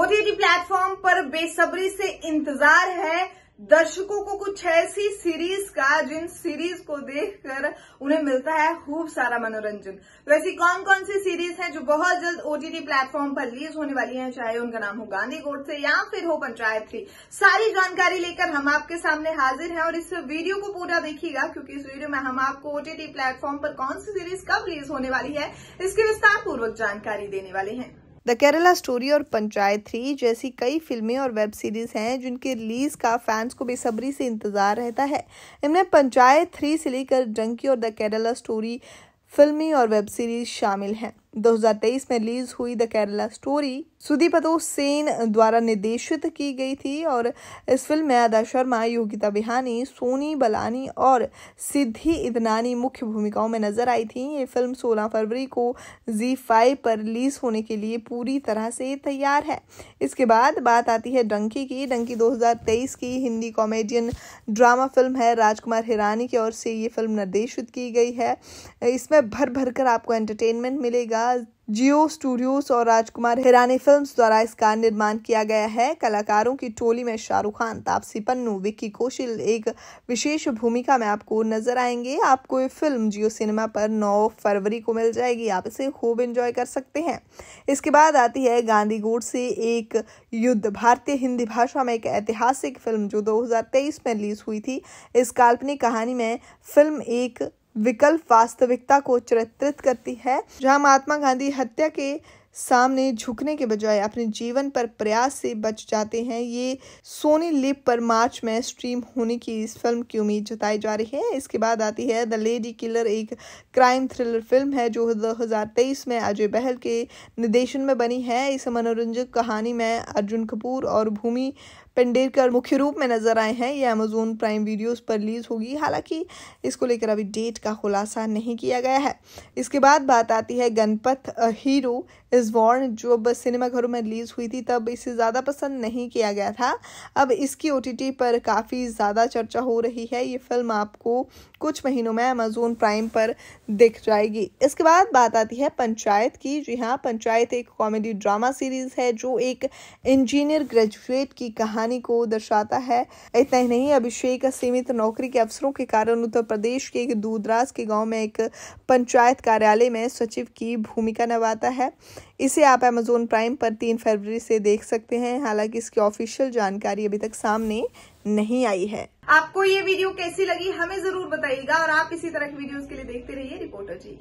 OTT platform पर बेसब्री से इंतजार है दर्शकों को कुछ ऐसी सीरीज का जिन सीरीज को देखकर उन्हें मिलता है खूब सारा मनोरंजन वैसी तो कौन कौन सी सीरीज है जो बहुत जल्द ओटीटी प्लेटफॉर्म पर रिलीज होने वाली है चाहे उनका नाम हो गांधी गोड से या फिर हो पंचायत थ्री सारी जानकारी लेकर हम आपके सामने हाजिर हैं और इस वीडियो को पूरा देखिएगा क्योंकि इस वीडियो में हम आपको ओटीटी प्लेटफॉर्म पर कौन सी सीरीज कब रिलीज होने वाली है इसकी विस्तार पूर्वक जानकारी देने वाले हैं द केरला स्टोरी और पंचायत थ्री जैसी कई फिल्में और वेब सीरीज हैं जिनके रिलीज का फैंस को बेसब्री से इंतजार रहता है इनमें पंचायत थ्री से लेकर जंकी और द केरला स्टोरी फिल्मी और वेब सीरीज शामिल हैं 2023 में रिलीज हुई द केरला स्टोरी सुदीपतो सेन द्वारा निर्देशित की गई थी और इस फिल्म में अदा शर्मा योगिता बिहानी सोनी बलानी और सिद्धि इदनानी मुख्य भूमिकाओं में नजर आई थी ये फिल्म 16 फरवरी को जी फाइव पर रिलीज होने के लिए पूरी तरह से तैयार है इसके बाद बात आती है डंकी की डंकी 2023 की हिंदी कॉमेडियन ड्रामा फिल्म है राजकुमार हिरानी की ओर से ये फिल्म निर्देशित की गई है इसमें भर भर कर आपको एंटरटेनमेंट मिलेगा जाएगा जियो स्टूडियोज और राजकुमार हिरानी फिल्म्स द्वारा इसका निर्माण किया गया है कलाकारों की टोली में शाहरुख खान तापसी पन्नू विक्की कौशल एक विशेष भूमिका में आपको नजर आएंगे आपको ये फिल्म जियो सिनेमा पर 9 फरवरी को मिल जाएगी आप इसे खूब एंजॉय कर सकते हैं इसके बाद आती है गांधी गोड से एक युद्ध भारतीय हिंदी भाषा में एक ऐतिहासिक फिल्म जो दो में रिलीज हुई थी इस काल्पनिक कहानी में फिल्म एक विकल्प वास्तविकता को चरित्रित करती है जहां महात्मा गांधी हत्या के सामने झुकने के बजाय अपने जीवन पर प्रयास से बच जाते हैं ये सोनी लिप पर मार्च में स्ट्रीम होने की इस फिल्म की उम्मीद जताई जा रही है इसके बाद आती है द लेडी किलर एक क्राइम थ्रिलर फिल्म है जो 2023 में अजय बहल के निर्देशन में बनी है इस मनोरंजक कहानी में अर्जुन कपूर और भूमि पेंडेरकर मुख्य रूप में नजर आए हैं ये अमेजोन प्राइम वीडियोस पर रिलीज होगी हालांकि इसको लेकर अभी डेट का खुलासा नहीं किया गया है इसके बाद बात आती है गणपत हीरो इज वॉर्न जो अब सिनेमाघरों में रिलीज़ हुई थी तब इसे ज़्यादा पसंद नहीं किया गया था अब इसकी ओ पर काफ़ी ज़्यादा चर्चा हो रही है ये फिल्म आपको कुछ महीनों में अमेजोन प्राइम पर दिख जाएगी इसके बाद बात आती है पंचायत की जी हाँ पंचायत एक कॉमेडी ड्रामा सीरीज है जो एक इंजीनियर ग्रेजुएट की कहानी को दर्शाता है इतना ही नहीं अभिषेक सीमित नौकरी के अवसरों के कारण उत्तर प्रदेश के एक दूरदराज के गाँव में एक पंचायत कार्यालय में सचिव की भूमिका निभाता है इसे आप अमेज़ोन प्राइम पर तीन फरवरी से देख सकते हैं हालांकि इसकी ऑफिशियल जानकारी अभी तक सामने नहीं आई है आपको ये वीडियो कैसी लगी हमें जरूर बताइएगा और आप इसी तरह की वीडियोस के लिए देखते रहिए रिपोर्टर जी